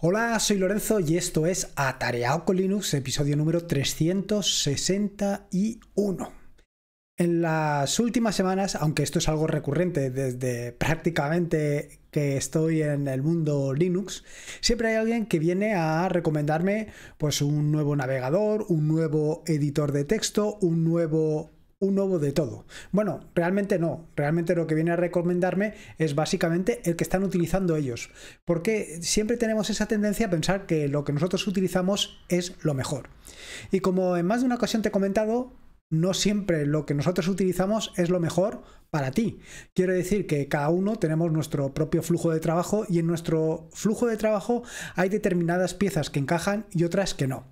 Hola, soy Lorenzo y esto es Atareado con Linux, episodio número 361. En las últimas semanas, aunque esto es algo recurrente desde prácticamente que estoy en el mundo Linux, siempre hay alguien que viene a recomendarme pues un nuevo navegador, un nuevo editor de texto, un nuevo un nuevo de todo. Bueno, realmente no. Realmente lo que viene a recomendarme es básicamente el que están utilizando ellos. Porque siempre tenemos esa tendencia a pensar que lo que nosotros utilizamos es lo mejor. Y como en más de una ocasión te he comentado, no siempre lo que nosotros utilizamos es lo mejor para ti. Quiero decir que cada uno tenemos nuestro propio flujo de trabajo y en nuestro flujo de trabajo hay determinadas piezas que encajan y otras que no.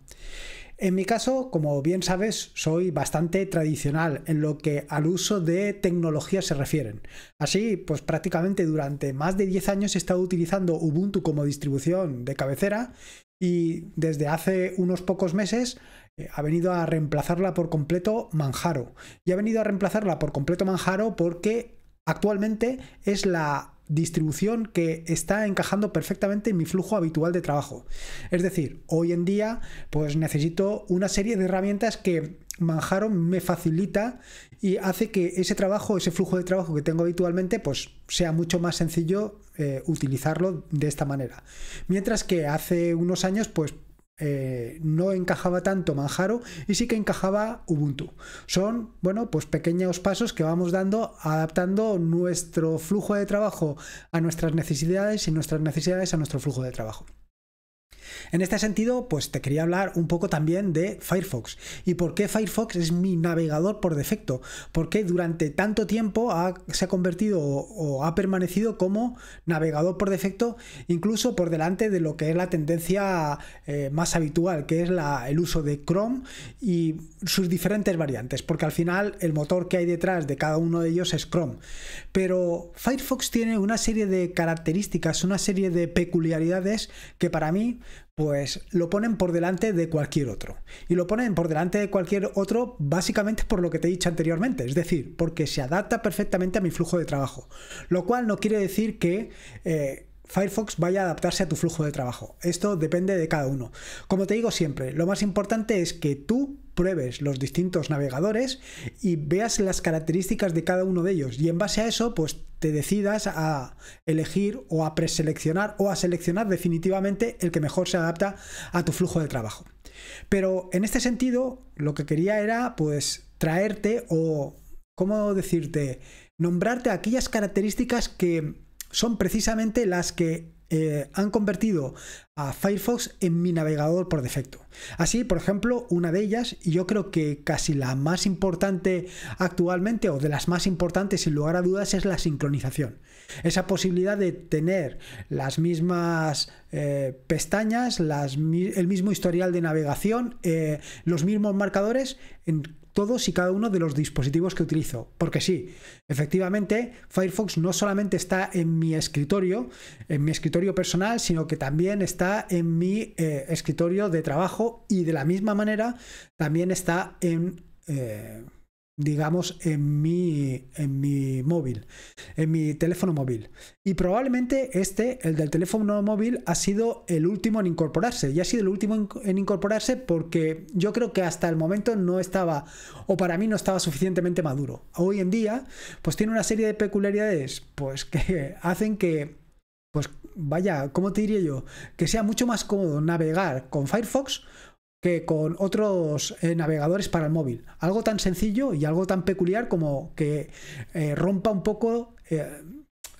En mi caso, como bien sabes, soy bastante tradicional en lo que al uso de tecnología se refieren. Así, pues prácticamente durante más de 10 años he estado utilizando Ubuntu como distribución de cabecera y desde hace unos pocos meses eh, ha venido a reemplazarla por completo Manjaro. Y ha venido a reemplazarla por completo Manjaro porque actualmente es la distribución que está encajando perfectamente en mi flujo habitual de trabajo. Es decir, hoy en día pues necesito una serie de herramientas que Manjaro me facilita y hace que ese trabajo, ese flujo de trabajo que tengo habitualmente, pues sea mucho más sencillo eh, utilizarlo de esta manera. Mientras que hace unos años, pues eh, no encajaba tanto Manjaro y sí que encajaba Ubuntu. Son, bueno, pues pequeños pasos que vamos dando adaptando nuestro flujo de trabajo a nuestras necesidades y nuestras necesidades a nuestro flujo de trabajo. En este sentido, pues te quería hablar un poco también de Firefox y por qué Firefox es mi navegador por defecto, porque durante tanto tiempo se ha convertido o, ha permanecido como navegador por defecto, incluso por delante de lo que es la tendencia eh, más habitual, que es el uso de Chrome y sus diferentes variantes, porque al final el motor que hay detrás de cada uno de ellos es Chrome. Pero Firefox tiene una serie de características, una serie de peculiaridades que para mí pues lo ponen por delante de cualquier otro. Y lo ponen por delante de cualquier otro básicamente por lo que te he dicho anteriormente, es decir, porque se adapta perfectamente a mi flujo de trabajo. Lo cual no quiere decir que... Eh, Firefox vaya a adaptarse a tu flujo de trabajo. Esto depende de cada uno. Como te digo siempre, lo más importante es que tú pruebes los distintos navegadores y veas las características de cada uno de ellos y en base a eso pues te decidas a elegir o a preseleccionar o a seleccionar definitivamente el que mejor se adapta a tu flujo de trabajo. Pero en este sentido lo que quería era pues traerte o, ¿cómo decirte?, nombrarte aquellas características que son precisamente las que eh, han convertido a Firefox en mi navegador por defecto. Así, por ejemplo, una de ellas, y yo creo que casi la más importante actualmente, o de las más importantes sin lugar a dudas, es la sincronización. Esa posibilidad de tener las mismas eh, pestañas, las, el mismo historial de navegación, eh, los mismos marcadores en todos y cada uno de los dispositivos que utilizo. Porque sí, efectivamente, Firefox no solamente está en mi escritorio, en mi escritorio personal, sino que también está en mi eh, escritorio de trabajo y de la misma manera también está en... Eh, digamos, en mi, móvil, en mi teléfono móvil. Y probablemente este, el del teléfono móvil, ha sido el último en incorporarse. Y ha sido el último en incorporarse porque yo creo que hasta el momento no estaba, o para mí no estaba suficientemente maduro. Hoy en día, pues tiene una serie de peculiaridades, pues que hacen que, pues vaya, ¿cómo te diría yo? Que sea mucho más cómodo navegar con Firefox que con otros eh, navegadores para el móvil. Algo tan sencillo y algo tan peculiar como que eh, rompa un poco eh,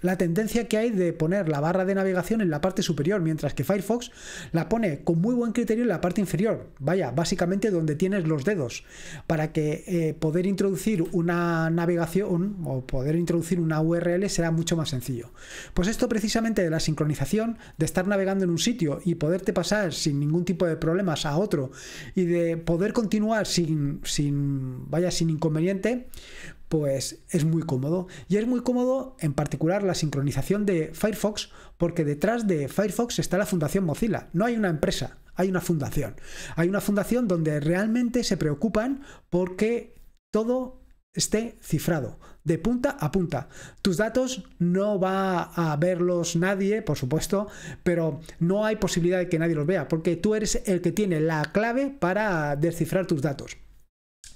la tendencia que hay de poner la barra de navegación en la parte superior, mientras que Firefox la pone con muy buen criterio en la parte inferior. Vaya, básicamente donde tienes los dedos, para que eh, poder introducir una navegación o poder introducir una URL será mucho más sencillo. Pues esto precisamente de la sincronización, de estar navegando en un sitio y poderte pasar sin ningún tipo de problemas a otro y de poder continuar sin, sin vaya, sin inconveniente, pues es muy cómodo. Y es muy cómodo en particular la sincronización de Firefox, porque detrás de Firefox está la Fundación Mozilla. No hay una empresa, hay una fundación. Hay una fundación donde realmente se preocupan porque todo esté cifrado, de punta a punta. Tus datos no va a verlos nadie, por supuesto, pero no hay posibilidad de que nadie los vea, porque tú eres el que tiene la clave para descifrar tus datos.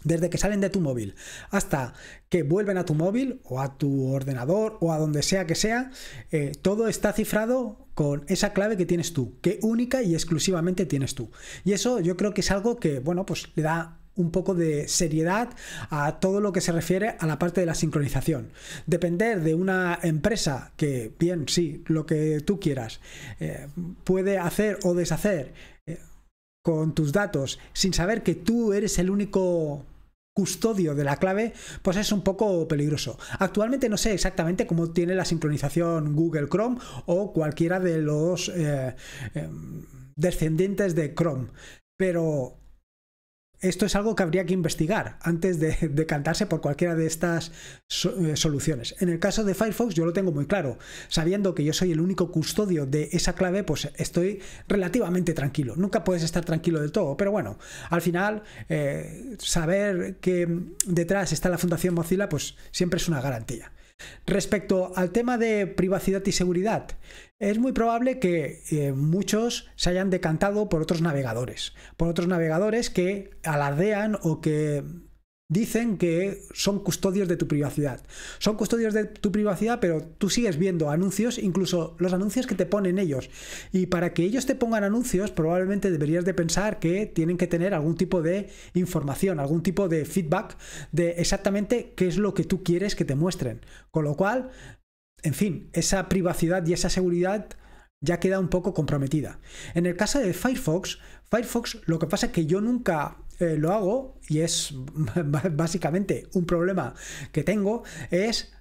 Desde que salen de tu móvil hasta que vuelven a tu móvil o a tu ordenador o a donde sea que sea, eh, todo está cifrado con esa clave que tienes tú, que única y exclusivamente tienes tú. Y eso yo creo que es algo que, bueno, pues le da un poco de seriedad a todo lo que se refiere a la parte de la sincronización. Depender de una empresa que, bien, sí, lo que tú quieras, eh, puede hacer o deshacer con tus datos sin saber que tú eres el único custodio de la clave, pues es un poco peligroso. Actualmente no sé exactamente cómo tiene la sincronización Google Chrome o cualquiera de los eh, em, descendientes de Chrome, pero esto es algo que habría que investigar antes de decantarse por cualquiera de estas eh, soluciones. En el caso de Firefox yo lo tengo muy claro. Sabiendo que yo soy el único custodio de esa clave, pues estoy relativamente tranquilo. Nunca puedes estar tranquilo del todo, pero bueno, al final eh, saber que detrás está la Fundación Mozilla, pues siempre es una garantía. Respecto al tema de privacidad y seguridad, es muy probable que eh, muchos se hayan decantado por otros navegadores, por otros navegadores que alardean o que dicen que son custodios de tu privacidad. Son custodios de tu privacidad, pero tú sigues viendo anuncios, incluso los anuncios que te ponen ellos. Y para que ellos te pongan anuncios, probablemente deberías de pensar que tienen que tener algún tipo de información, algún tipo de feedback de exactamente qué es lo que tú quieres que te muestren. Con lo cual, en fin, esa privacidad y esa seguridad ya queda un poco comprometida. En el caso de Firefox, Firefox lo que pasa es que yo nunca eh, lo hago y es básicamente un problema que tengo, es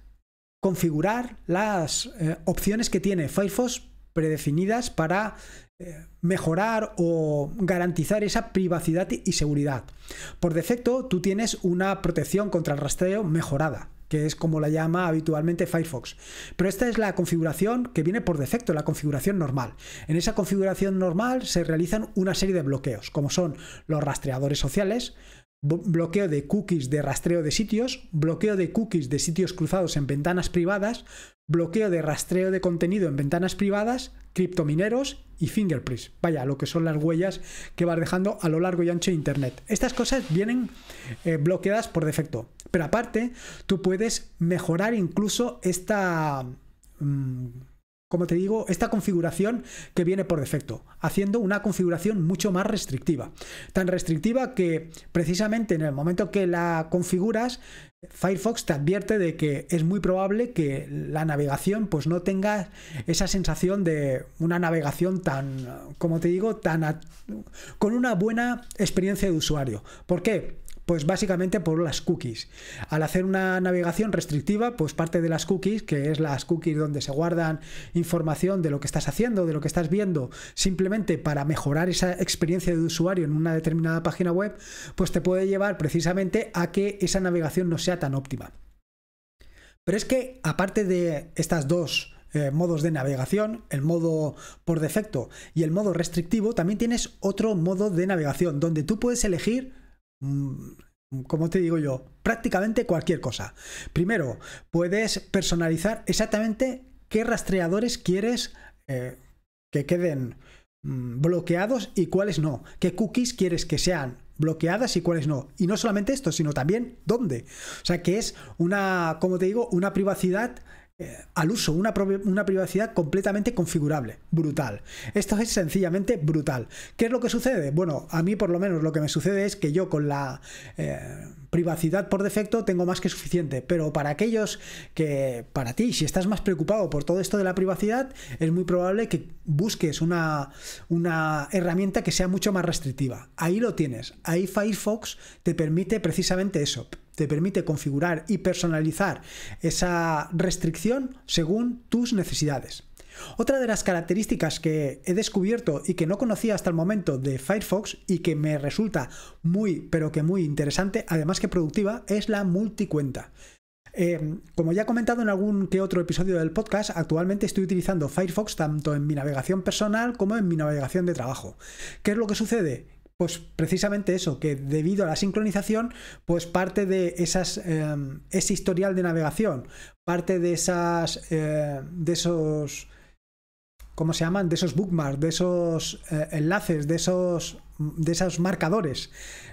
configurar las eh, opciones que tiene Firefox predefinidas para eh, mejorar o garantizar esa privacidad y seguridad. Por defecto, tú tienes una protección contra el rastreo mejorada que es como la llama habitualmente Firefox. Pero esta es la configuración que viene por defecto, la configuración normal. En esa configuración normal se realizan una serie de bloqueos, como son los rastreadores sociales, bloqueo de cookies de rastreo de sitios, bloqueo de cookies de sitios cruzados en ventanas privadas, bloqueo de rastreo de contenido en ventanas privadas, criptomineros y fingerprints. Vaya, lo que son las huellas que vas dejando a lo largo y ancho de Internet. Estas cosas vienen eh, bloqueadas por defecto. Pero aparte, tú puedes mejorar incluso esta... Mm, como te digo, esta configuración que viene por defecto, haciendo una configuración mucho más restrictiva. Tan restrictiva que precisamente en el momento que la configuras, Firefox te advierte de que es muy probable que la navegación pues no tenga esa sensación de una navegación tan, como te digo, tan con una buena experiencia de usuario. ¿Por qué? Pues básicamente por las cookies. Al hacer una navegación restrictiva, pues parte de las cookies, que es las cookies donde se guardan información de lo que estás haciendo, de lo que estás viendo, simplemente para mejorar esa experiencia de usuario en una determinada página web, pues te puede llevar precisamente a que esa navegación no sea tan óptima. Pero es que aparte de estas dos eh, modos de navegación, el modo por defecto y el modo restrictivo, también tienes otro modo de navegación donde tú puedes elegir Mm, como te digo yo? Prácticamente cualquier cosa. Primero, puedes personalizar exactamente qué rastreadores quieres eh, que queden mm, bloqueados y cuáles no. ¿Qué cookies quieres que sean bloqueadas y cuáles no? Y no solamente esto, sino también dónde. O sea que es una, como te digo, una privacidad al uso, una, privacidad completamente configurable, brutal. Esto es sencillamente brutal. ¿Qué es lo que sucede? Bueno, a mí por lo menos lo que me sucede es que yo con la eh, privacidad por defecto tengo más que suficiente, pero para aquellos que, para ti, si estás más preocupado por todo esto de la privacidad, es muy probable que busques una, una herramienta que sea mucho más restrictiva. Ahí lo tienes, ahí Firefox te permite precisamente eso, te permite configurar y personalizar esa restricción según tus necesidades. Otra de las características que he descubierto y que no conocía hasta el momento de Firefox y que me resulta muy, pero que muy interesante, además que productiva, es la multicuenta. Em, como ya he comentado en algún que otro episodio del podcast, actualmente estoy utilizando Firefox tanto en mi navegación personal como en mi navegación de trabajo. ¿Qué es lo que sucede? pues precisamente eso, que debido a la sincronización, pues parte de esas, eh, ese historial de navegación, parte de esas, eh, de esos, ¿cómo se llaman? De esos bookmarks, de esos eh, enlaces, de esos, de esos marcadores.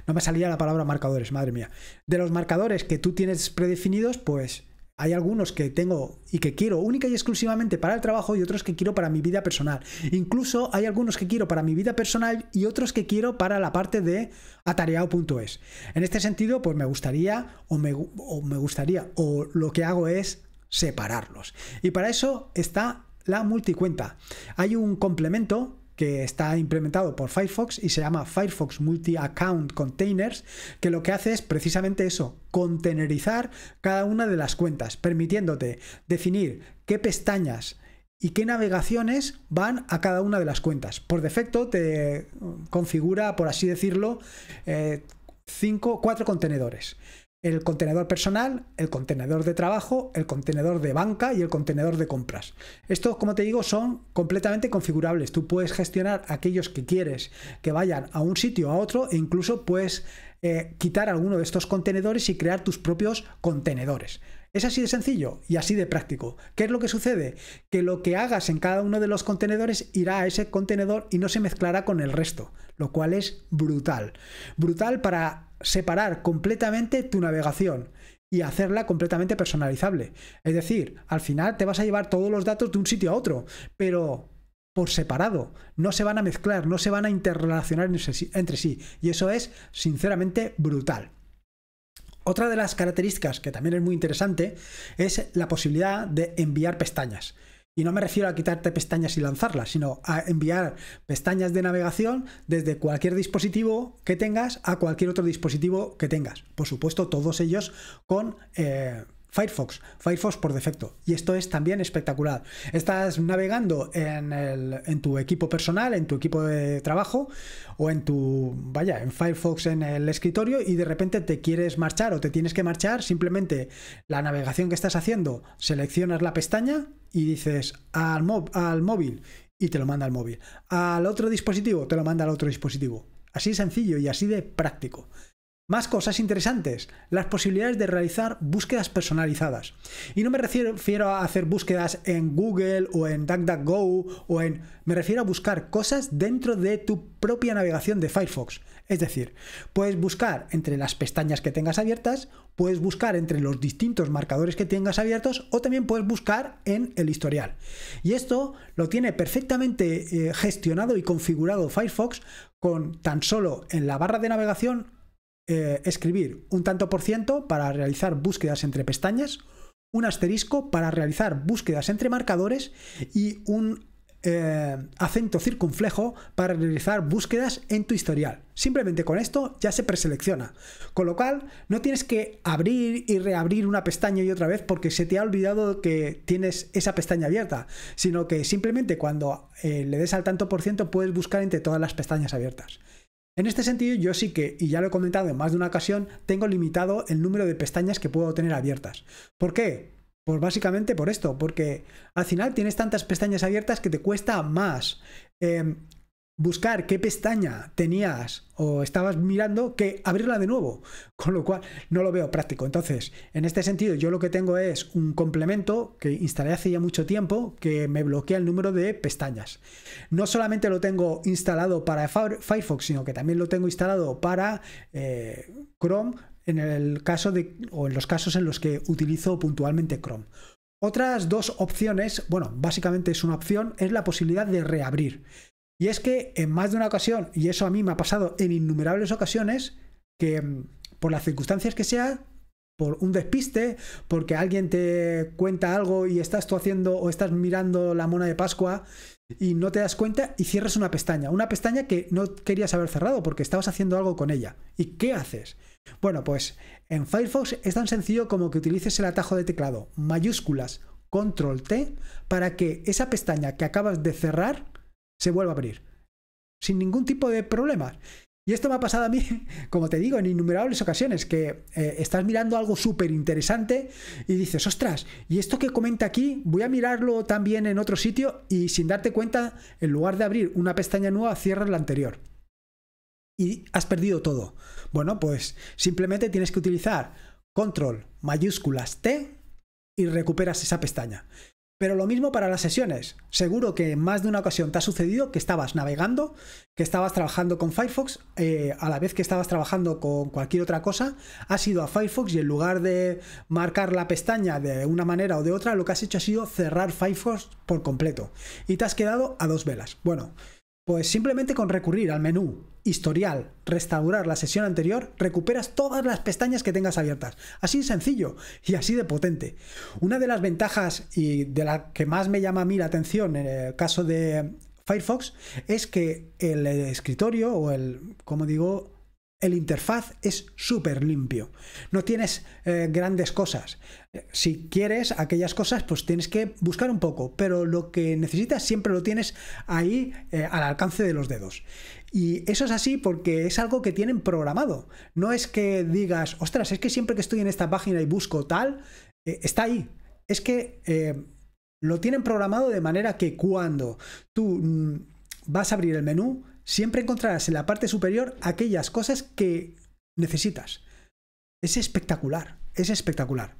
No me salía la palabra marcadores, madre mía. De los marcadores que tú tienes predefinidos, pues hay algunos que tengo y que quiero única y exclusivamente para el trabajo y otros que quiero para mi vida personal. Incluso hay algunos que quiero para mi vida personal y otros que quiero para la parte de atareado.es. En este sentido, pues me gustaría o me, me gustaría o lo que hago es separarlos. Y para eso está la multicuenta. Hay un complemento que está implementado por Firefox y se llama Firefox Multi-Account Containers, que lo que hace es precisamente eso, contenerizar cada una de las cuentas, permitiéndote definir qué pestañas y qué navegaciones van a cada una de las cuentas. Por defecto te configura, por así decirlo, eh, cinco, cuatro contenedores el contenedor personal, el contenedor de trabajo, el contenedor de banca y el contenedor de compras. Estos, como te digo, son completamente configurables. Tú puedes gestionar aquellos que quieres que vayan a un sitio o a otro e incluso puedes eh, quitar alguno de estos contenedores y crear tus propios contenedores. Es así de sencillo y así de práctico. ¿Qué es lo que sucede? Que lo que hagas en cada uno de los contenedores irá a ese contenedor y no se mezclará con el resto, lo cual es brutal. Brutal para separar completamente tu navegación y hacerla completamente personalizable. Es decir, al final te vas a llevar todos los datos de un sitio a otro, pero por separado, no se van a mezclar, no se van a interrelacionar entre sí, y eso es sinceramente brutal. Otra de las características que también es muy interesante es la posibilidad de enviar pestañas. Y no me refiero a quitarte pestañas y lanzarlas, sino a enviar pestañas de navegación desde cualquier dispositivo que tengas a cualquier otro dispositivo que tengas. Por supuesto, todos ellos con eh, Firefox, Firefox por defecto. Y esto es también espectacular. Estás navegando en, tu equipo personal, en tu equipo de trabajo o en tu, vaya, en Firefox en el escritorio y de repente te quieres marchar o te tienes que marchar, simplemente la navegación que estás haciendo, seleccionas la pestaña y dices al, al móvil y te lo manda al móvil. Al otro dispositivo, te lo manda al otro dispositivo. Así sencillo y así de práctico. Más cosas interesantes, las posibilidades de realizar búsquedas personalizadas. Y no me refiero a hacer búsquedas en Google o en DuckDuckGo o en... Me refiero a buscar cosas dentro de tu propia navegación de Firefox. Es decir, puedes buscar entre las pestañas que tengas abiertas, puedes buscar entre los distintos marcadores que tengas abiertos o también puedes buscar en el historial. Y esto lo tiene perfectamente eh, gestionado y configurado Firefox con tan solo en la barra de navegación eh, escribir un tanto por ciento para realizar búsquedas entre pestañas, un asterisco para realizar búsquedas entre marcadores y un eh, acento circunflejo para realizar búsquedas en tu historial. Simplemente con esto ya se preselecciona, con lo cual no tienes que abrir y reabrir una pestaña y otra vez porque se te ha olvidado que tienes esa pestaña abierta, sino que simplemente cuando eh, le des al tanto por ciento puedes buscar entre todas las pestañas abiertas. En este sentido, yo sí que, y ya lo he comentado en más de una ocasión, tengo limitado el número de pestañas que puedo tener abiertas. ¿Por qué? Pues básicamente por esto, porque al final tienes tantas pestañas abiertas que te cuesta más eh, buscar qué pestaña tenías o estabas mirando que abrirla de nuevo, con lo cual no lo veo práctico. Entonces, en este sentido, yo lo que tengo es un complemento que instalé hace ya mucho tiempo que me bloquea el número de pestañas. No solamente lo tengo instalado para Firefox, sino que también lo tengo instalado para eh, Chrome en el caso de o en los casos en los que utilizo puntualmente Chrome. Otras dos opciones, bueno, básicamente es una opción, es la posibilidad de reabrir. Y es que en más de una ocasión, y eso a mí me ha pasado en innumerables ocasiones, que mm, por las circunstancias que sea, por un despiste, porque alguien te cuenta algo y estás tú haciendo o estás mirando la mona de Pascua y no te das cuenta y cierras una pestaña, una pestaña que no querías haber cerrado porque estabas haciendo algo con ella. ¿Y qué haces? Bueno, pues en Firefox es tan sencillo como que utilices el atajo de teclado mayúsculas control T para que esa pestaña que acabas de cerrar se vuelve a abrir. Sin ningún tipo de problema Y esto me ha pasado a mí, como te digo, en innumerables ocasiones, que eh, estás mirando algo súper interesante y dices, ostras, y esto que comenta aquí, voy a mirarlo también en otro sitio y sin darte cuenta, en lugar de abrir una pestaña nueva, cierras la anterior. Y has perdido todo. Bueno, pues simplemente tienes que utilizar control mayúsculas T y recuperas esa pestaña. Pero lo mismo para las sesiones. Seguro que en más de una ocasión te ha sucedido que estabas navegando, que estabas trabajando con Firefox, eh, a la vez que estabas trabajando con cualquier otra cosa, has ido a Firefox y en lugar de marcar la pestaña de una manera o de otra, lo que has hecho ha sido cerrar Firefox por completo. Y te has quedado a dos velas. Bueno, pues simplemente con recurrir al menú Historial, restaurar la sesión anterior, recuperas todas las pestañas que tengas abiertas. Así de sencillo y así de potente. Una de las ventajas y de la que más me llama a mí la atención en el caso de Firefox es que el escritorio o el, como digo, el interfaz es súper limpio. No tienes eh, grandes cosas. Eh, si quieres aquellas cosas, pues tienes que buscar un poco, pero lo que necesitas siempre lo tienes ahí eh, al alcance de los dedos. Y eso es así porque es algo que tienen programado. No es que digas, ostras, es que siempre que estoy en esta página y busco tal, está ahí. Es que lo tienen programado de manera que cuando tú mm, vas a abrir el menú, siempre encontrarás en la parte superior aquellas cosas que necesitas. Es espectacular, es espectacular.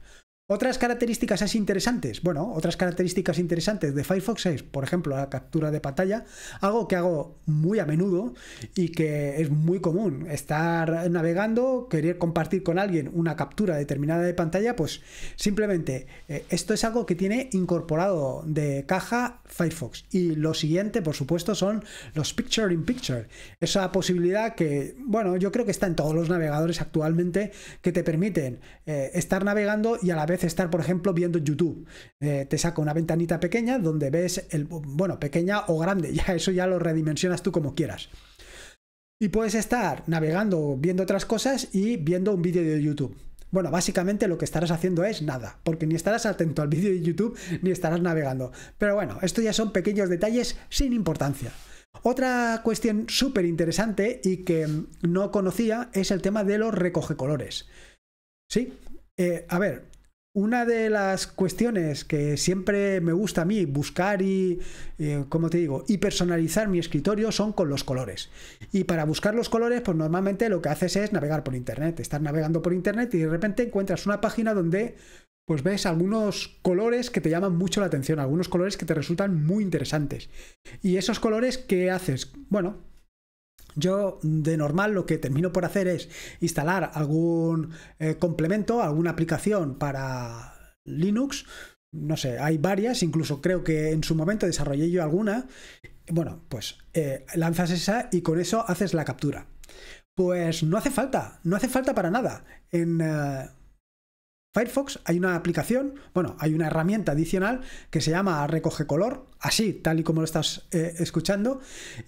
Otras características así interesantes. Bueno, otras características interesantes de Firefox es, por ejemplo, la captura de pantalla, algo que hago muy a menudo y que es muy común. Estar navegando, querer compartir con alguien una captura determinada de pantalla, pues simplemente eh, esto es algo que tiene incorporado de caja Firefox. Y lo siguiente, por supuesto, son los Picture in Picture. Esa posibilidad que, bueno, yo creo que está en todos los navegadores actualmente que te permiten eh, estar navegando y a la vez estar, por ejemplo, viendo YouTube. Eh, te saca una ventanita pequeña donde ves el, bueno, pequeña o grande, ya eso ya lo redimensionas tú como quieras. Y puedes estar navegando, viendo otras cosas y viendo un vídeo de YouTube. Bueno, básicamente lo que estarás haciendo es nada, porque ni estarás atento al vídeo de YouTube ni estarás navegando. Pero bueno, esto ya son pequeños detalles sin importancia. Otra cuestión súper interesante y que no conocía es el tema de los recogecolores. Sí, eh, a ver, una de las cuestiones que siempre me gusta a mí buscar y, eh, te digo, y personalizar mi escritorio son con los colores. Y para buscar los colores, pues normalmente lo que haces es navegar por internet. Estás navegando por internet y de repente encuentras una página donde pues ves algunos colores que te llaman mucho la atención, algunos colores que te resultan muy interesantes. Y esos colores, ¿qué haces? Bueno, yo de normal lo que termino por hacer es instalar algún eh, complemento, alguna aplicación para Linux. No sé, hay varias, incluso creo que en su momento desarrollé yo alguna. Bueno, pues eh, lanzas esa y con eso haces la captura. Pues no hace falta, no hace falta para nada. En, eh, Firefox hay una aplicación, bueno, hay una herramienta adicional que se llama Recoge Color, así, tal y como lo estás eh, escuchando,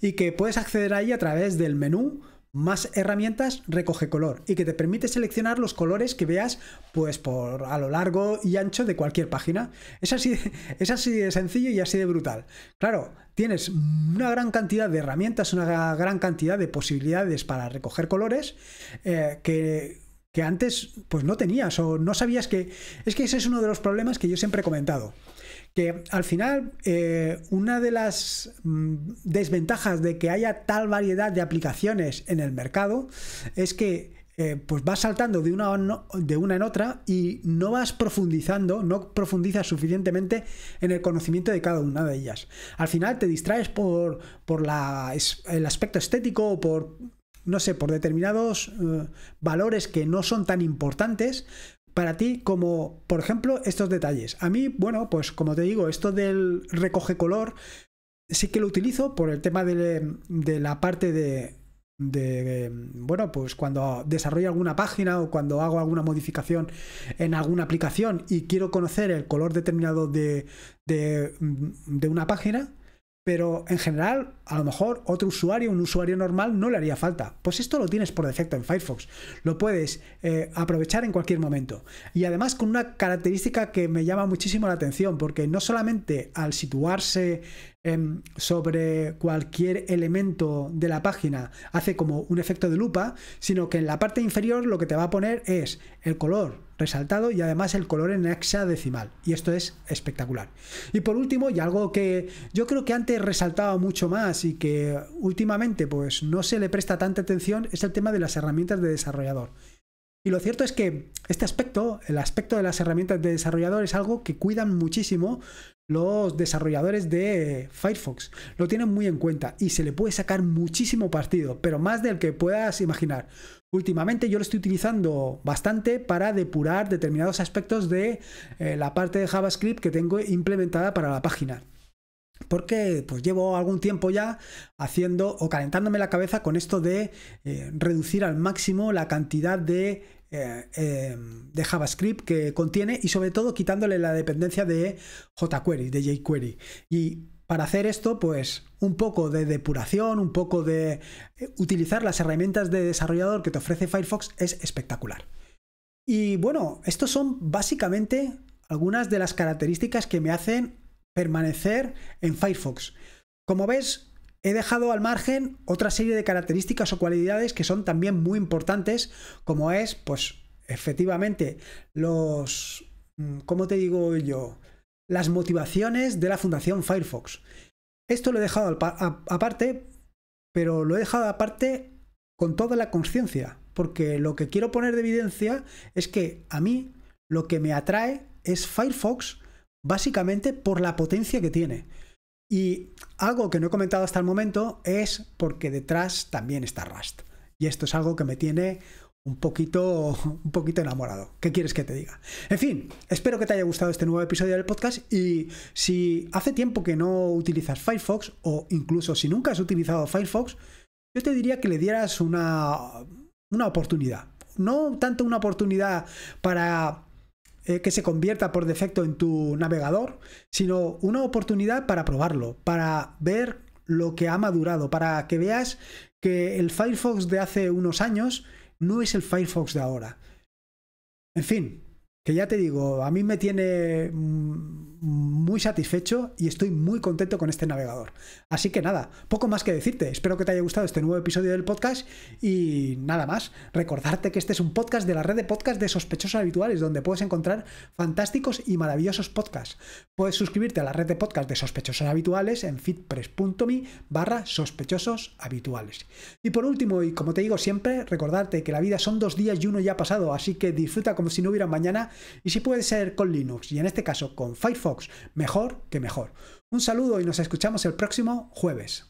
y que puedes acceder ahí a través del menú más herramientas recoge color y que te permite seleccionar los colores que veas pues por a lo largo y ancho de cualquier página es así es así de sencillo y así de brutal claro tienes una gran cantidad de herramientas una gran cantidad de posibilidades para recoger colores eh, que que antes pues no tenías o no sabías que... Es que ese es uno de los problemas que yo siempre he comentado. Que al final eh, una de las mm, desventajas de que haya tal variedad de aplicaciones en el mercado es que eh, pues vas saltando de una, de una en otra y no vas profundizando, no profundizas suficientemente en el conocimiento de cada una de ellas. Al final te distraes por, por la, el aspecto estético o por no sé, por determinados eh, valores que no son tan importantes para ti como, por ejemplo, estos detalles. A mí, bueno, pues como te digo, esto del recoge color sí que lo utilizo por el tema de, la parte de, bueno, pues cuando desarrollo alguna página o cuando hago alguna modificación en alguna aplicación y quiero conocer el color determinado de, de una página, pero en general, a lo mejor otro usuario, un usuario normal, no le haría falta. Pues esto lo tienes por defecto en Firefox. Lo puedes eh, aprovechar en cualquier momento. Y además con una característica que me llama muchísimo la atención, porque no solamente al situarse Em, sobre cualquier elemento de la página hace como un efecto de lupa, sino que en la parte inferior lo que te va a poner es el color resaltado y además el color en hexadecimal. Y esto es espectacular. Y por último, y algo que yo creo que antes resaltaba mucho más y que últimamente pues no se le presta tanta atención, es el tema de las herramientas de desarrollador. Y lo cierto es que este aspecto, el aspecto de las herramientas de desarrollador, es algo que cuidan muchísimo los desarrolladores de Firefox. Lo tienen muy en cuenta y se le puede sacar muchísimo partido, pero más del que puedas imaginar. Últimamente yo lo estoy utilizando bastante para depurar determinados aspectos de eh, la parte de JavaScript que tengo implementada para la página. Porque pues llevo algún tiempo ya haciendo o calentándome la cabeza con esto de eh, reducir al máximo la cantidad de eh, em, de JavaScript que contiene y sobre todo quitándole la dependencia de jQuery, de jQuery. Y para hacer esto, pues un poco de depuración, un poco de eh, utilizar las herramientas de desarrollador que te ofrece Firefox es espectacular. Y bueno, estos son básicamente algunas de las características que me hacen permanecer en Firefox. Como ves, He dejado al margen otra serie de características o cualidades que son también muy importantes, como es, pues, efectivamente, los... Mm, ¿Cómo te digo yo? Las motivaciones de la Fundación Firefox. Esto lo he dejado aparte, pero lo he dejado aparte con toda la conciencia, porque lo que quiero poner de evidencia es que a mí lo que me atrae es Firefox básicamente por la potencia que tiene. Y algo que no he comentado hasta el momento es porque detrás también está Rust. Y esto es algo que me tiene un poquito, un poquito enamorado. ¿Qué quieres que te diga? En fin, espero que te haya gustado este nuevo episodio del podcast y si hace tiempo que no utilizas Firefox o incluso si nunca has utilizado Firefox, yo te diría que le dieras una, una oportunidad. No tanto una oportunidad para eh, que se convierta por defecto en tu navegador, sino una oportunidad para probarlo, para ver lo que ha madurado, para que veas que el Firefox de hace unos años no es el Firefox de ahora. En fin, que ya te digo, a mí me tiene mm, muy satisfecho y estoy muy contento con este navegador. Así que nada, poco más que decirte. Espero que te haya gustado este nuevo episodio del podcast y nada más. Recordarte que este es un podcast de la red de podcast de sospechosos habituales, donde puedes encontrar fantásticos y maravillosos podcasts. Puedes suscribirte a la red de podcast de sospechosos habituales en fitpress.me barra sospechosos habituales. Y por último, y como te digo siempre, recordarte que la vida son dos días y uno ya ha pasado, así que disfruta como si no hubiera mañana y si puede ser con Linux y en este caso con Firefox, mejor que mejor. Un saludo y nos escuchamos el próximo jueves.